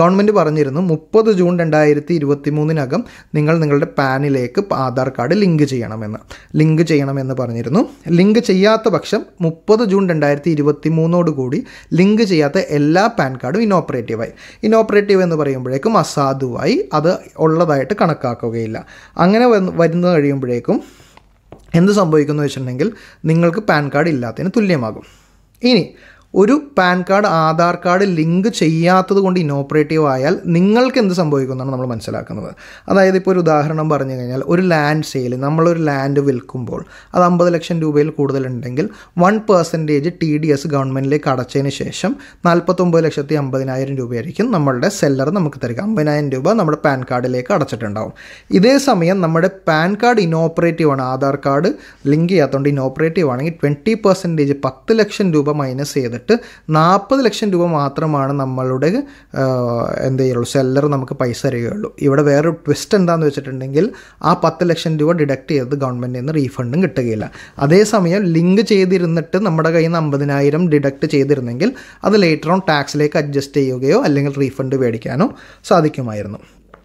government പറഞ്ഞിരുന്നു മുപ്പത് June രണ്ടായിരത്തി ഇരുപത്തി മൂന്നിനകം നിങ്ങൾ നിങ്ങളുടെ പാനിലേക്ക് ആധാർ കാർഡ് ലിങ്ക് ചെയ്യണമെന്ന് ലിങ്ക് ചെയ്യണമെന്ന് പറഞ്ഞിരുന്നു ലിങ്ക് ചെയ്യാത്ത പക്ഷം മുപ്പത് ജൂൺ രണ്ടായിരത്തി ഇരുപത്തി മൂന്നോടുകൂടി ലിങ്ക് ചെയ്യാത്ത എല്ലാ പാൻ കാർഡും ഇനോപ്പറേറ്റീവായി ഇനോപ്പറേറ്റീവ് എന്ന് പറയുമ്പോഴേക്കും അസാധുവായി അത് ഉള്ളതായിട്ട് കണക്കാക്കുകയില്ല അങ്ങനെ വരുന്ന കഴിയുമ്പോഴേക്കും എന്ത് സംഭവിക്കുന്നു വെച്ചിട്ടുണ്ടെങ്കിൽ നിങ്ങൾക്ക് പാൻ കാർഡ് ഇല്ലാത്തതിന് തുല്യമാകും ഇനി ഒരു PAN card Aadhaar card link ചെയ്യാത്തത് കൊണ്ട് ഇന്നോപ്പറേറ്റീവ് ആയാൽ നിങ്ങൾക്ക് എന്ത് സംഭവിക്കുമെന്നാണ് നമ്മൾ മനസ്സിലാക്കുന്നത് അതായത് ഇപ്പോൾ ഒരു ഉദാഹരണം പറഞ്ഞു കഴിഞ്ഞാൽ ഒരു ലാൻഡ് സെയിൽ നമ്മളൊരു ലാൻഡ് വിൽക്കുമ്പോൾ അത് അമ്പത് ലക്ഷം രൂപയിൽ കൂടുതലുണ്ടെങ്കിൽ one percentage T D S ഗവൺമെൻറ്റിലേക്ക് അടച്ചതിന് ശേഷം നാൽപ്പത്തൊമ്പത് ലക്ഷത്തി അമ്പതിനായിരം രൂപയായിരിക്കും നമ്മളുടെ സെല്ലർ നമുക്ക് തരിക അമ്പതിനായിരം രൂപ നമ്മുടെ പാൻ കാർഡിലേക്ക് അടച്ചിട്ടുണ്ടാവും ഇതേ സമയം നമ്മുടെ പാൻ കാർഡ് ഇനോപ്പറേറ്റീവ് ആണ് ആധാർ കാർഡ് ലിങ്ക് ചെയ്യാത്തതുകൊണ്ട് ഇനോപ്പറേറ്റീവ് ആണെങ്കിൽ ട്വൻറ്റി പെർസെൻറ്റേജ് പത്ത് ലക്ഷം രൂപ മൈനസ് ചെയ്തിട്ട് ചെയ്തിട്ട് നാൽപ്പത് ലക്ഷം രൂപ മാത്രമാണ് നമ്മളുടെ എന്ത് ചെയ്യുള്ളൂ സെല്ലർ നമുക്ക് പൈസ തരികയുള്ളൂ ഇവിടെ വേറെ ട്വിസ്റ്റ് എന്താണെന്ന് വെച്ചിട്ടുണ്ടെങ്കിൽ ആ പത്ത് ലക്ഷം രൂപ ഡിഡക്റ്റ് ചെയ്തത് ഗവൺമെൻറ്റിൽ നിന്ന് റീഫണ്ടും കിട്ടുകയില്ല അതേസമയം ലിങ്ക് ചെയ്തിരുന്നിട്ട് നമ്മുടെ കയ്യിൽ നിന്ന് അമ്പതിനായിരം ഡിഡക്റ്റ് ചെയ്തിരുന്നെങ്കിൽ അത് ലേറ്റർ ഓൺ ടാക്സിലേക്ക് അഡ്ജസ്റ്റ് ചെയ്യുകയോ അല്ലെങ്കിൽ റീഫണ്ട് മേടിക്കാനോ സാധിക്കുമായിരുന്നു